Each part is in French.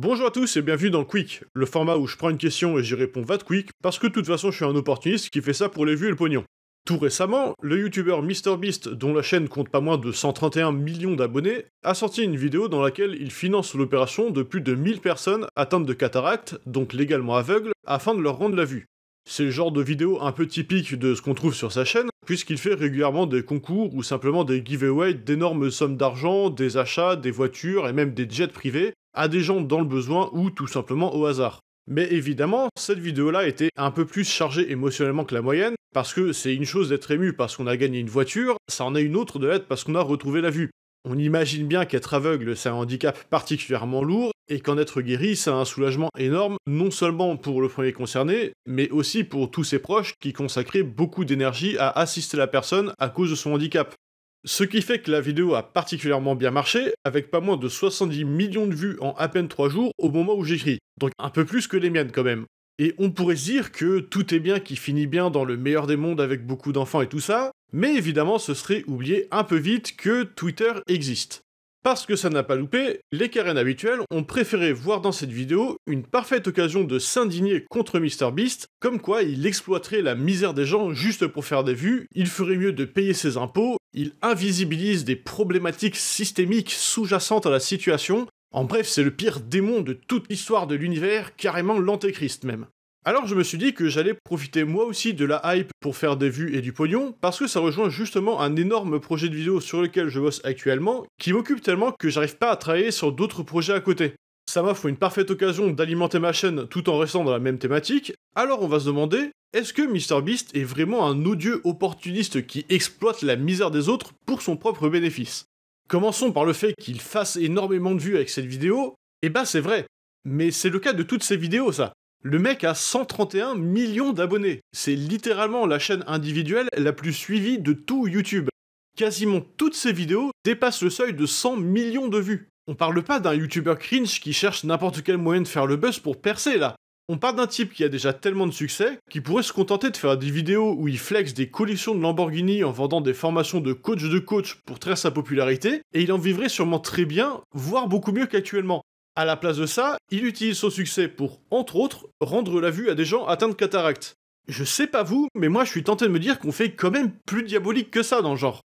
Bonjour à tous et bienvenue dans Quick, le format où je prends une question et j'y réponds va de quick, parce que de toute façon je suis un opportuniste qui fait ça pour les vues et le pognon. Tout récemment, le youtubeur MrBeast, dont la chaîne compte pas moins de 131 millions d'abonnés, a sorti une vidéo dans laquelle il finance l'opération de plus de 1000 personnes atteintes de cataractes, donc légalement aveugles, afin de leur rendre la vue. C'est le genre de vidéo un peu typique de ce qu'on trouve sur sa chaîne, puisqu'il fait régulièrement des concours ou simplement des giveaways d'énormes sommes d'argent, des achats, des voitures et même des jets privés, à des gens dans le besoin ou tout simplement au hasard. Mais évidemment, cette vidéo-là était un peu plus chargée émotionnellement que la moyenne, parce que c'est une chose d'être ému parce qu'on a gagné une voiture, ça en est une autre de l'être parce qu'on a retrouvé la vue. On imagine bien qu'être aveugle, c'est un handicap particulièrement lourd, et qu'en être guéri, c'est un soulagement énorme, non seulement pour le premier concerné, mais aussi pour tous ses proches qui consacraient beaucoup d'énergie à assister la personne à cause de son handicap. Ce qui fait que la vidéo a particulièrement bien marché, avec pas moins de 70 millions de vues en à peine 3 jours au moment où j'écris, donc un peu plus que les miennes quand même. Et on pourrait se dire que tout est bien qui finit bien dans le meilleur des mondes avec beaucoup d'enfants et tout ça, mais évidemment ce serait oublier un peu vite que Twitter existe. Parce que ça n'a pas loupé, les Karen habituels ont préféré voir dans cette vidéo une parfaite occasion de s'indigner contre Beast, comme quoi il exploiterait la misère des gens juste pour faire des vues, il ferait mieux de payer ses impôts, il invisibilise des problématiques systémiques sous-jacentes à la situation, en bref, c'est le pire démon de toute l'histoire de l'univers, carrément l'antéchrist même. Alors je me suis dit que j'allais profiter moi aussi de la hype pour faire des vues et du pognon, parce que ça rejoint justement un énorme projet de vidéo sur lequel je bosse actuellement, qui m'occupe tellement que j'arrive pas à travailler sur d'autres projets à côté. Ça m'offre une parfaite occasion d'alimenter ma chaîne tout en restant dans la même thématique, alors on va se demander, est-ce que MrBeast est vraiment un odieux opportuniste qui exploite la misère des autres pour son propre bénéfice Commençons par le fait qu'il fasse énormément de vues avec cette vidéo, et eh bah ben, c'est vrai, mais c'est le cas de toutes ces vidéos ça. Le mec a 131 millions d'abonnés. C'est littéralement la chaîne individuelle la plus suivie de tout YouTube. Quasiment toutes ses vidéos dépassent le seuil de 100 millions de vues. On parle pas d'un YouTuber cringe qui cherche n'importe quel moyen de faire le buzz pour percer là. On parle d'un type qui a déjà tellement de succès qu'il pourrait se contenter de faire des vidéos où il flex des collections de Lamborghini en vendant des formations de coach de coach pour traire sa popularité, et il en vivrait sûrement très bien, voire beaucoup mieux qu'actuellement. À la place de ça, il utilise son succès pour, entre autres, rendre la vue à des gens atteints de cataracte. Je sais pas vous, mais moi je suis tenté de me dire qu'on fait quand même plus diabolique que ça dans le genre.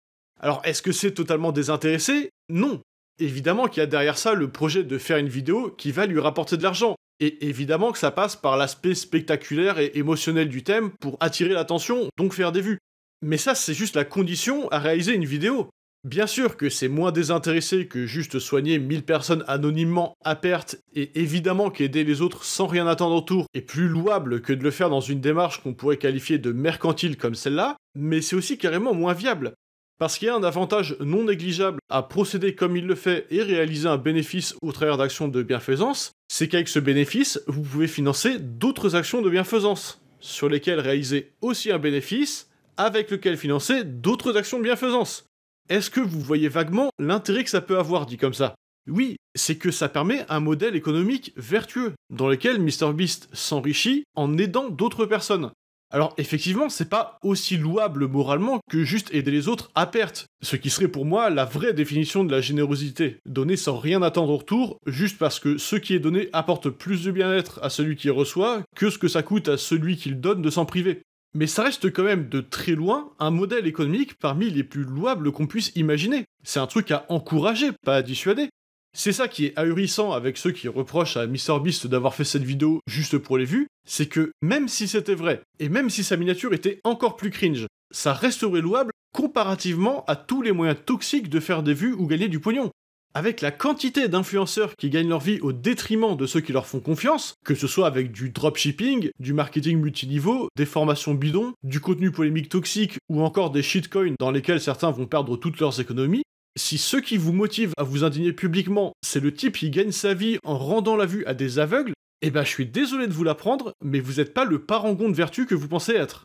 Alors est-ce que c'est totalement désintéressé Non. Évidemment qu'il y a derrière ça le projet de faire une vidéo qui va lui rapporter de l'argent, et évidemment que ça passe par l'aspect spectaculaire et émotionnel du thème pour attirer l'attention, donc faire des vues. Mais ça c'est juste la condition à réaliser une vidéo. Bien sûr que c'est moins désintéressé que juste soigner 1000 personnes anonymement à perte et évidemment qu'aider les autres sans rien attendre autour est plus louable que de le faire dans une démarche qu'on pourrait qualifier de mercantile comme celle-là, mais c'est aussi carrément moins viable. Parce qu'il y a un avantage non négligeable à procéder comme il le fait et réaliser un bénéfice au travers d'actions de bienfaisance, c'est qu'avec ce bénéfice, vous pouvez financer d'autres actions de bienfaisance, sur lesquelles réaliser aussi un bénéfice, avec lequel financer d'autres actions de bienfaisance. Est-ce que vous voyez vaguement l'intérêt que ça peut avoir, dit comme ça Oui, c'est que ça permet un modèle économique vertueux, dans lequel Beast s'enrichit en aidant d'autres personnes. Alors effectivement, c'est pas aussi louable moralement que juste aider les autres à perte, ce qui serait pour moi la vraie définition de la générosité, donner sans rien attendre en retour, juste parce que ce qui est donné apporte plus de bien-être à celui qui reçoit que ce que ça coûte à celui qui le donne de s'en priver mais ça reste quand même de très loin un modèle économique parmi les plus louables qu'on puisse imaginer. C'est un truc à encourager, pas à dissuader. C'est ça qui est ahurissant avec ceux qui reprochent à MrBeast d'avoir fait cette vidéo juste pour les vues, c'est que même si c'était vrai, et même si sa miniature était encore plus cringe, ça resterait louable comparativement à tous les moyens toxiques de faire des vues ou gagner du pognon avec la quantité d'influenceurs qui gagnent leur vie au détriment de ceux qui leur font confiance, que ce soit avec du dropshipping, du marketing multiniveau, des formations bidons, du contenu polémique toxique ou encore des shitcoins dans lesquels certains vont perdre toutes leurs économies, si ce qui vous motive à vous indigner publiquement, c'est le type qui gagne sa vie en rendant la vue à des aveugles, eh ben je suis désolé de vous l'apprendre, mais vous n'êtes pas le parangon de vertu que vous pensez être.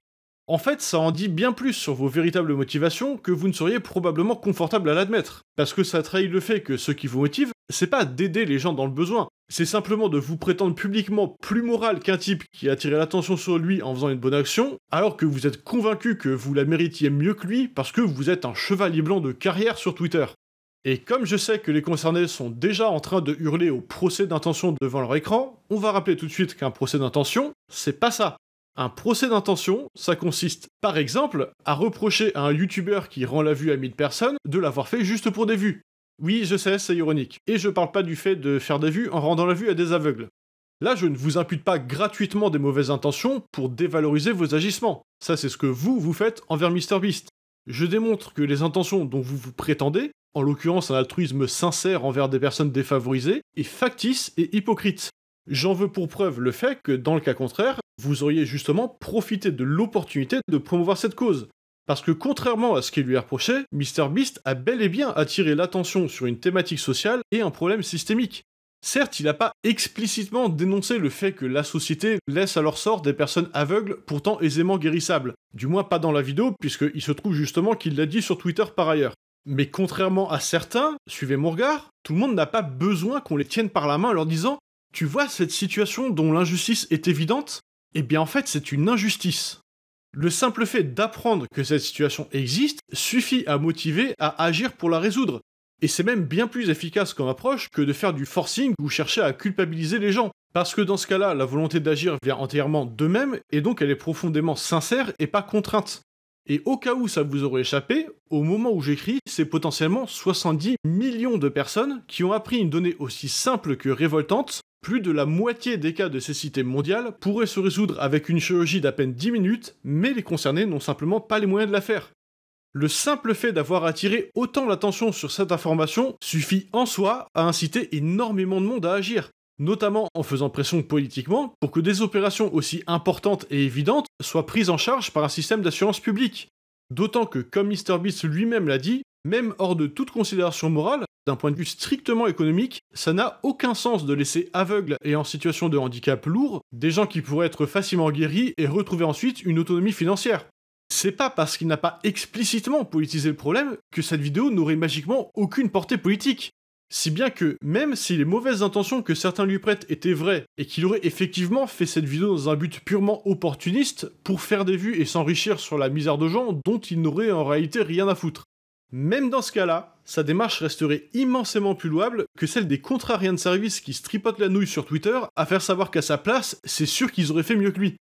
En fait, ça en dit bien plus sur vos véritables motivations que vous ne seriez probablement confortable à l'admettre. Parce que ça trahit le fait que ce qui vous motive, c'est pas d'aider les gens dans le besoin, c'est simplement de vous prétendre publiquement plus moral qu'un type qui a attiré l'attention sur lui en faisant une bonne action, alors que vous êtes convaincu que vous la méritiez mieux que lui parce que vous êtes un chevalier blanc de carrière sur Twitter. Et comme je sais que les concernés sont déjà en train de hurler au procès d'intention devant leur écran, on va rappeler tout de suite qu'un procès d'intention, c'est pas ça. Un procès d'intention, ça consiste par exemple à reprocher à un youtubeur qui rend la vue à 1000 personnes de l'avoir fait juste pour des vues. Oui, je sais, c'est ironique. Et je parle pas du fait de faire des vues en rendant la vue à des aveugles. Là, je ne vous impute pas gratuitement des mauvaises intentions pour dévaloriser vos agissements. Ça, c'est ce que vous, vous faites envers MrBeast. Je démontre que les intentions dont vous vous prétendez, en l'occurrence un altruisme sincère envers des personnes défavorisées, est factice et hypocrite. J'en veux pour preuve le fait que, dans le cas contraire, vous auriez justement profité de l'opportunité de promouvoir cette cause. Parce que contrairement à ce qui lui est reproché, Beast a bel et bien attiré l'attention sur une thématique sociale et un problème systémique. Certes, il n'a pas explicitement dénoncé le fait que la société laisse à leur sort des personnes aveugles pourtant aisément guérissables. Du moins pas dans la vidéo, puisqu'il se trouve justement qu'il l'a dit sur Twitter par ailleurs. Mais contrairement à certains, suivez mon regard, tout le monde n'a pas besoin qu'on les tienne par la main en leur disant tu vois cette situation dont l'injustice est évidente, eh bien en fait c'est une injustice. Le simple fait d'apprendre que cette situation existe suffit à motiver à agir pour la résoudre, et c'est même bien plus efficace comme approche que de faire du forcing ou chercher à culpabiliser les gens, parce que dans ce cas-là, la volonté d'agir vient entièrement d'eux-mêmes, et donc elle est profondément sincère et pas contrainte. Et au cas où ça vous aurait échappé, au moment où j'écris, c'est potentiellement 70 millions de personnes qui ont appris une donnée aussi simple que révoltante. Plus de la moitié des cas de cécité mondiale pourraient se résoudre avec une chirurgie d'à peine 10 minutes, mais les concernés n'ont simplement pas les moyens de la faire. Le simple fait d'avoir attiré autant l'attention sur cette information suffit en soi à inciter énormément de monde à agir notamment en faisant pression politiquement pour que des opérations aussi importantes et évidentes soient prises en charge par un système d'assurance publique. D'autant que, comme MrBeast lui-même l'a dit, même hors de toute considération morale, d'un point de vue strictement économique, ça n'a aucun sens de laisser aveugles et en situation de handicap lourd des gens qui pourraient être facilement guéris et retrouver ensuite une autonomie financière. C'est pas parce qu'il n'a pas explicitement politisé le problème que cette vidéo n'aurait magiquement aucune portée politique. Si bien que, même si les mauvaises intentions que certains lui prêtent étaient vraies, et qu'il aurait effectivement fait cette vidéo dans un but purement opportuniste, pour faire des vues et s'enrichir sur la misère de gens dont il n'aurait en réalité rien à foutre. Même dans ce cas-là, sa démarche resterait immensément plus louable que celle des contrariens de service qui se la nouille sur Twitter à faire savoir qu'à sa place, c'est sûr qu'ils auraient fait mieux que lui.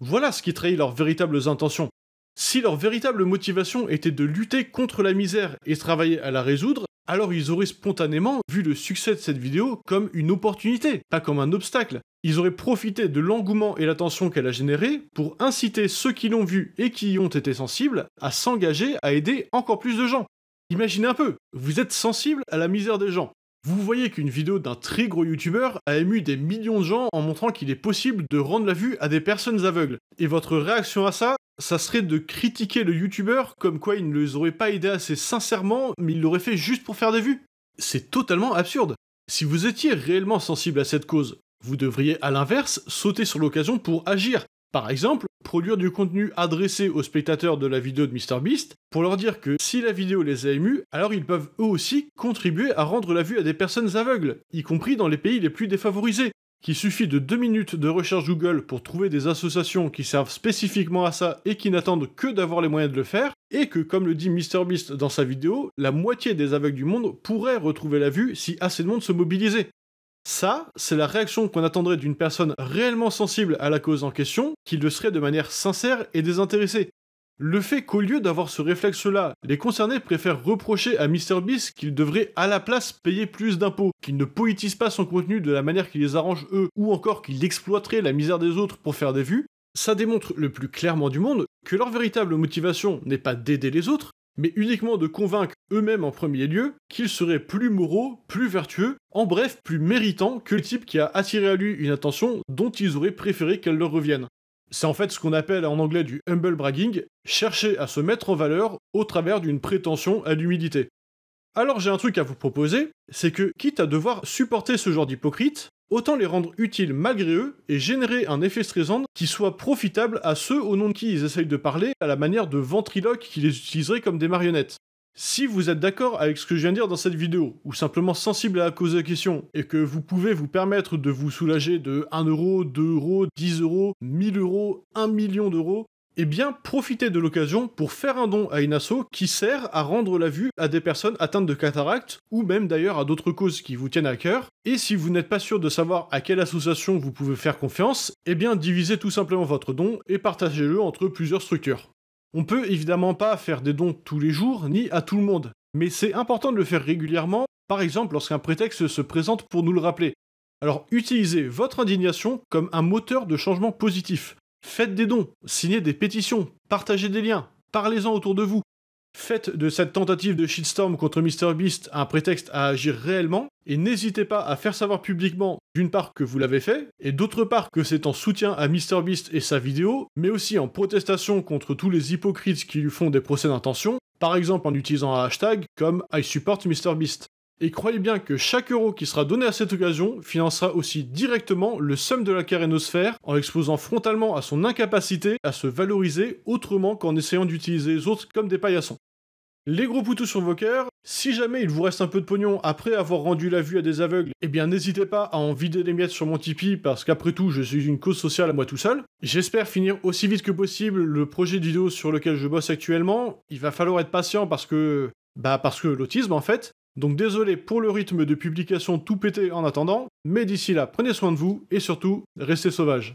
Voilà ce qui trahit leurs véritables intentions, si leur véritable motivation était de lutter contre la misère et travailler à la résoudre, alors ils auraient spontanément vu le succès de cette vidéo comme une opportunité, pas comme un obstacle. Ils auraient profité de l'engouement et l'attention qu'elle a généré pour inciter ceux qui l'ont vue et qui y ont été sensibles à s'engager à aider encore plus de gens. Imaginez un peu, vous êtes sensible à la misère des gens, vous voyez qu'une vidéo d'un très gros youtubeur a ému des millions de gens en montrant qu'il est possible de rendre la vue à des personnes aveugles. Et votre réaction à ça, ça serait de critiquer le youtubeur comme quoi il ne les aurait pas aidés assez sincèrement, mais il l'aurait fait juste pour faire des vues. C'est totalement absurde. Si vous étiez réellement sensible à cette cause, vous devriez à l'inverse sauter sur l'occasion pour agir par exemple, produire du contenu adressé aux spectateurs de la vidéo de MrBeast pour leur dire que si la vidéo les a émus, alors ils peuvent eux aussi contribuer à rendre la vue à des personnes aveugles, y compris dans les pays les plus défavorisés qu'il suffit de 2 minutes de recherche Google pour trouver des associations qui servent spécifiquement à ça et qui n'attendent que d'avoir les moyens de le faire, et que, comme le dit MrBeast dans sa vidéo, la moitié des aveugles du monde pourraient retrouver la vue si assez de monde se mobilisait. Ça, c'est la réaction qu'on attendrait d'une personne réellement sensible à la cause en question, qui le serait de manière sincère et désintéressée. Le fait qu'au lieu d'avoir ce réflexe-là, les concernés préfèrent reprocher à MrBeast qu'il devrait à la place payer plus d'impôts, qu'il ne politise pas son contenu de la manière qui les arrange eux, ou encore qu'il exploiterait la misère des autres pour faire des vues, ça démontre le plus clairement du monde que leur véritable motivation n'est pas d'aider les autres, mais uniquement de convaincre eux-mêmes en premier lieu qu'ils seraient plus moraux, plus vertueux, en bref, plus méritants que le type qui a attiré à lui une attention dont ils auraient préféré qu'elle leur revienne. C'est en fait ce qu'on appelle en anglais du humble bragging, chercher à se mettre en valeur au travers d'une prétention à l'humilité. Alors j'ai un truc à vous proposer, c'est que, quitte à devoir supporter ce genre d'hypocrite, autant les rendre utiles malgré eux et générer un effet stressant qui soit profitable à ceux au nom de qui ils essayent de parler à la manière de ventriloques qui les utiliseraient comme des marionnettes. Si vous êtes d'accord avec ce que je viens de dire dans cette vidéo, ou simplement sensible à la cause de la question, et que vous pouvez vous permettre de vous soulager de 1€, 2€, 10€, 1000€, 1 million d'euros, eh bien, profitez de l'occasion pour faire un don à une asso qui sert à rendre la vue à des personnes atteintes de cataracte ou même d'ailleurs à d'autres causes qui vous tiennent à cœur. Et si vous n'êtes pas sûr de savoir à quelle association vous pouvez faire confiance, eh bien, divisez tout simplement votre don et partagez-le entre plusieurs structures. On peut évidemment pas faire des dons tous les jours ni à tout le monde, mais c'est important de le faire régulièrement, par exemple lorsqu'un prétexte se présente pour nous le rappeler. Alors utilisez votre indignation comme un moteur de changement positif. Faites des dons, signez des pétitions, partagez des liens, parlez-en autour de vous. Faites de cette tentative de shitstorm contre MrBeast un prétexte à agir réellement, et n'hésitez pas à faire savoir publiquement, d'une part, que vous l'avez fait, et d'autre part, que c'est en soutien à MrBeast et sa vidéo, mais aussi en protestation contre tous les hypocrites qui lui font des procès d'intention, par exemple en utilisant un hashtag comme I support MrBeast. Et croyez bien que chaque euro qui sera donné à cette occasion financera aussi directement le somme de la carénosphère en exposant frontalement à son incapacité à se valoriser autrement qu'en essayant d'utiliser les autres comme des paillassons. Les gros poutous sur vos cœurs, si jamais il vous reste un peu de pognon après avoir rendu la vue à des aveugles, eh bien n'hésitez pas à en vider les miettes sur mon Tipeee parce qu'après tout je suis une cause sociale à moi tout seul. J'espère finir aussi vite que possible le projet vidéo sur lequel je bosse actuellement. Il va falloir être patient parce que... Bah parce que l'autisme en fait, donc désolé pour le rythme de publication tout pété en attendant, mais d'ici là, prenez soin de vous et surtout, restez sauvages.